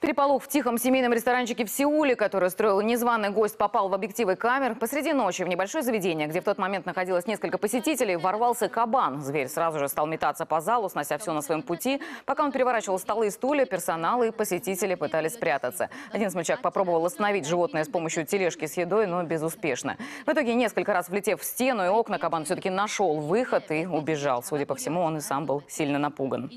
Переполох в тихом семейном ресторанчике в Сеуле, который строил незваный гость, попал в объективы камер. Посреди ночи в небольшое заведение, где в тот момент находилось несколько посетителей, ворвался кабан. Зверь сразу же стал метаться по залу, снося все на своем пути. Пока он переворачивал столы и стулья, персонал и посетители пытались спрятаться. Один смельчак попробовал остановить животное с помощью тележки с едой, но безуспешно. В итоге, несколько раз влетев в стену и окна, кабан все-таки нашел выход и убежал. Судя по всему, он и сам был сильно напуган.